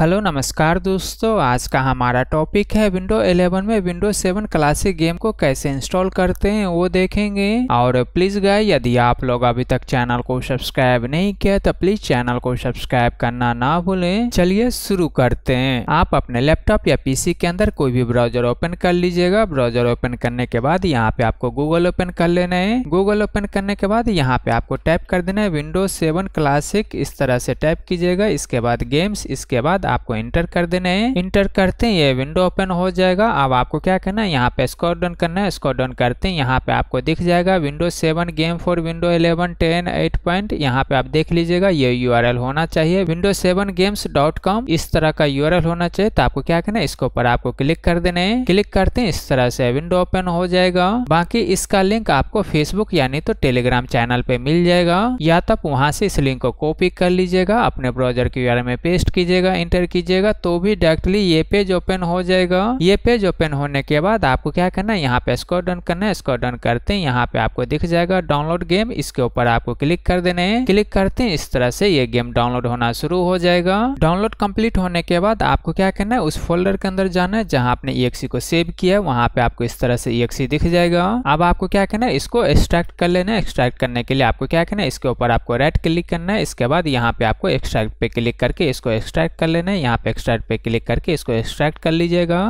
hello नमस्कार दोस्तों आज का हमारा टॉपिक है विंडो 11 में विंडो 7 क्लासिक गेम को कैसे इंस्टॉल करते हैं वो देखेंगे और प्लीज गाय यदि आप लोग अभी तक चैनल को सब्सक्राइब नहीं किया तो प्लीज चैनल को सब्सक्राइब करना ना भूलें चलिए शुरू करते हैं आप अपने लैपटॉप या पीसी के अंदर कोई भी ब्राउजर ओपन कर लीजिएगा ब्राउजर ओपन करने के बाद यहाँ पे आपको गूगल ओपन कर लेना है गूगल ओपन करने के बाद यहाँ पे आपको टाइप कर देना है विंडो सेवन क्लासिक इस तरह से टाइप कीजिएगा इसके बाद गेम्स इसके बाद आपको इंटर कर देना है इंटर करते ही ये विंडो ओपन हो जाएगा अब आपको क्या करना है यहाँ पे स्कोर डाउन करना है स्कोर डाउन करते हैं यहाँ पे आपको दिख जाएगा window seven game for window eleven ten eight point यहाँ पे आप देख लीजिएगा ये यू होना चाहिए window seven games dot com इस तरह का यू होना चाहिए तो आपको क्या करना है इसके ऊपर आपको क्लिक कर देना है क्लिक करते हैं इस तरह से विंडो ओपन हो जाएगा बाकी इसका लिंक आपको फेसबुक यानी तो टेलीग्राम चैनल पे मिल जाएगा या तब तो वहाँ से इस लिंक को कॉपी कर लीजिएगा अपने ब्राउजर के यू में पेस्ट कीजिएगा इंटर एंटर कीजिएगा तो भी डायरेक्टली ये पेज ओपन हो जाएगा ये पेज ओपन होने के बाद आपको क्या करना है यहाँ पे स्कोर डन करना है स्कोर डन करते हैं यहाँ पे आपको दिख जाएगा डाउनलोड गेम इसके ऊपर आपको क्लिक कर देने है क्लिक करते हैं इस तरह से ये गेम डाउनलोड होना शुरू हो जाएगा डाउनलोड कंप्लीट होने के बाद आपको क्या करना है उस फोल्डर के अंदर जाना है जहाँ आपने ई को सेव किया वहाँ पे आपको इस तरह से ई दिख जाएगा अब आपको क्या करना है इसको एक्सट्रैक्ट कर लेना है एक्सट्रैक्ट करने के लिए आपको क्या करना है इसके ऊपर आपको राइट क्लिक करना है इसके बाद यहाँ पे आपको एक्सट्रैक्ट पे क्लिक करके इसको एक्सट्रैक्ट कर लेना ऑप्शन है यहाँ पे एक्सट्रैक्ट पे क्लिक करके इसको एक्सट्रैक्ट कर लीजिएगा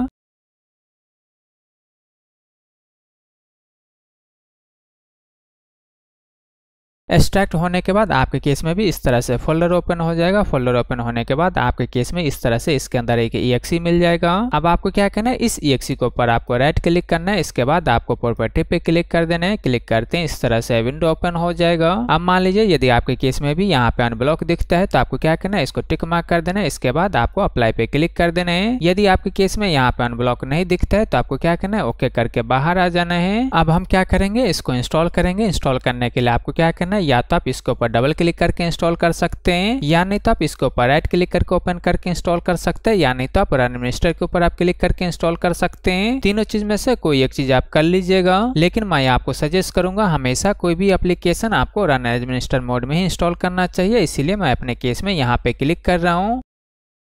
एक्सट्रैक्ट होने के बाद आपके केस में भी इस तरह से फोल्डर ओपन हो जाएगा फोल्डर ओपन होने के बाद आपके केस में इस तरह से इसके अंदर एक ई मिल जाएगा अब आपको क्या करना है इस ई के ऊपर आपको राइट क्लिक करना है इसके बाद आपको प्रॉपर्टी पे क्लिक कर देना है क्लिक करते हैं इस तरह से विंडो ओपन हो जाएगा अब मान लीजिए यदि आपके केस में भी यहाँ पे अनब्लॉक दिखता है तो आपको क्या करना है इसको टिक मार्क कर देना है इसके बाद आपको अप्लाई पे क्लिक कर देना है यदि आपके केस में यहाँ पे अनब्लॉक नहीं दिखता है तो आपको क्या करना है ओके करके बाहर आ जाना है अब हम क्या करेंगे इसको इंस्टॉल करेंगे इंस्टॉल करने के लिए आपको क्या करना है है या तो आप इसके ऊपर डबल क्लिक करके इंस्टॉल कर सकते हैं या नहीं तो आप इसके ऊपर राइट क्लिक करके ओपन करके इंस्टॉल कर सकते हैं या नहीं तो आप रन मिनिस्टर के ऊपर आप क्लिक करके इंस्टॉल कर सकते हैं तीनों चीज में से कोई एक चीज आप कर लीजिएगा लेकिन मैं आपको सजेस्ट करूंगा हमेशा कोई भी एप्लीकेशन आपको रन एडमिनिस्टर मोड में ही इंस्टॉल करना चाहिए इसीलिए मैं अपने केस में यहाँ पे क्लिक कर रहा हूँ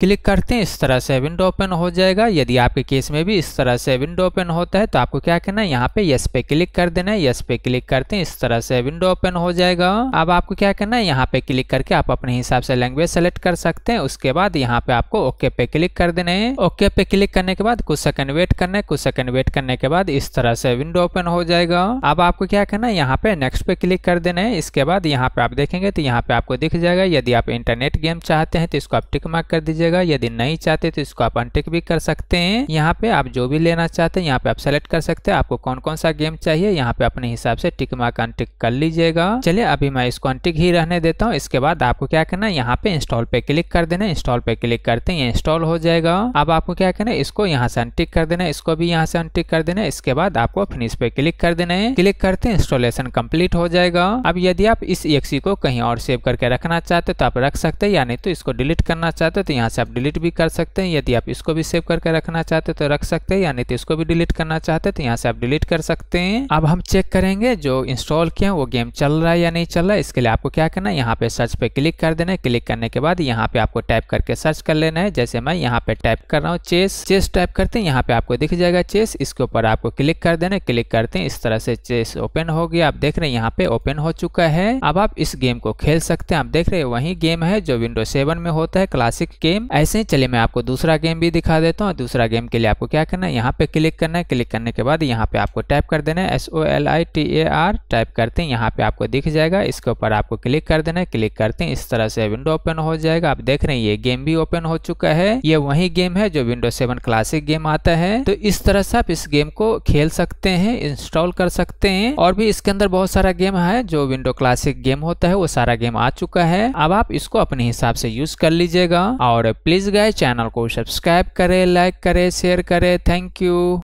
क्लिक करते हैं इस तरह से विंडो ओपन हो जाएगा यदि आपके केस में भी इस तरह से विंडो ओपन होता है तो आपको क्या करना है यहाँ पे यस पे क्लिक कर देना है यस पे क्लिक करते हैं इस तरह से विंडो ओपन हो जाएगा अब आपको क्या करना है यहाँ पे क्लिक करके आप अपने हिसाब से लैंग्वेज सेलेक्ट कर सकते हैं उसके बाद यहाँ पे आपको ओके पे क्लिक कर देना है ओके पे क्लिक करने के बाद कुछ सेकंड वेट करना है कुछ सेकंड वेट करने के बाद इस तरह से विंडो ओपन हो जाएगा अब आपको क्या करना है यहाँ पे नेक्स्ट पे क्लिक कर देना है इसके बाद यहाँ पे आप देखेंगे तो यहाँ पे आपको दिख जाएगा यदि आप इंटरनेट गेम चाहते हैं तो इसको आप टिक मार्क कर दीजिएगा लीजिएगा यदि नहीं चाहते तो इसको आप अनटेक भी कर सकते हैं यहाँ पे आप जो भी लेना चाहते हैं यहाँ पे आप सेलेक्ट कर सकते हैं आपको कौन कौन सा गेम चाहिए यहाँ पे अपने हिसाब से टिक मार्क अनटिक कर लीजिएगा चलिए अभी मैं इसको अनटिक ही रहने देता हूँ इसके बाद आपको क्या करना है यहाँ पे इंस्टॉल पे क्लिक कर देना इंस्टॉल पे क्लिक करते हैं इंस्टॉल हो जाएगा अब आपको क्या करना है इसको यहाँ से अनटिक कर देना इसको भी यहाँ से अनटिक कर देना इसके बाद आपको फिनिश पे क्लिक कर देना है क्लिक करते हैं इंस्टॉलेशन कम्प्लीट हो जाएगा अब यदि आप इस एक्सी को कहीं और सेव करके रखना चाहते तो आप रख सकते हैं या नहीं तो इसको डिलीट करना चाहते तो यहाँ से आप डिलीट भी कर सकते हैं यदि आप इसको भी सेव करके रखना चाहते तो रख सकते हैं या नहीं तो इसको भी डिलीट करना चाहते तो यहाँ से आप डिलीट कर सकते हैं अब हम चेक करेंगे जो इंस्टॉल किया वो गेम चल रहा है या नहीं चल रहा है इसके लिए आपको क्या करना है यहाँ पे सर्च पे क्लिक कर देना है क्लिक करने के बाद यहाँ पे आपको टाइप करके सर्च कर लेना है जैसे मैं यहाँ पे टाइप कर रहा हूँ चेस चेस टाइप करते हैं यहाँ पे आपको दिख जाएगा चेस इसके ऊपर आपको क्लिक कर देना है क्लिक करते हैं इस तरह से चेस ओपन हो गया आप देख रहे हैं यहाँ पे ओपन हो चुका है अब आप इस गेम को खेल सकते हैं आप देख रहे हैं वही गेम है जो विंडो सेवन में होता है क्लासिक गेम ऐसे ही चलिए मैं आपको दूसरा गेम भी दिखा देता हूँ दूसरा गेम के लिए आपको क्या करना है यहाँ पे क्लिक करना है क्लिक करने के बाद यहाँ पे आपको टाइप कर देना है S O L I T A R type करते हैं यहाँ पे आपको दिख जाएगा इसके ऊपर आपको क्लिक कर देना है क्लिक करते हैं इस तरह से विंडो ओपन हो जाएगा आप देख रहे हैं ये गेम भी ओपन हो चुका है ये वही गेम है जो विंडो सेवन क्लासिक गेम आता है तो इस तरह से आप इस गेम को खेल सकते हैं इंस्टॉल कर सकते हैं और भी इसके अंदर बहुत सारा गेम है जो विंडो क्लासिक गेम होता है वो सारा गेम आ चुका है अब आप इसको अपने हिसाब से यूज कर लीजिएगा और प्लीज़ गए चैनल को सब्सक्राइब करें लाइक करें शेयर करें थैंक यू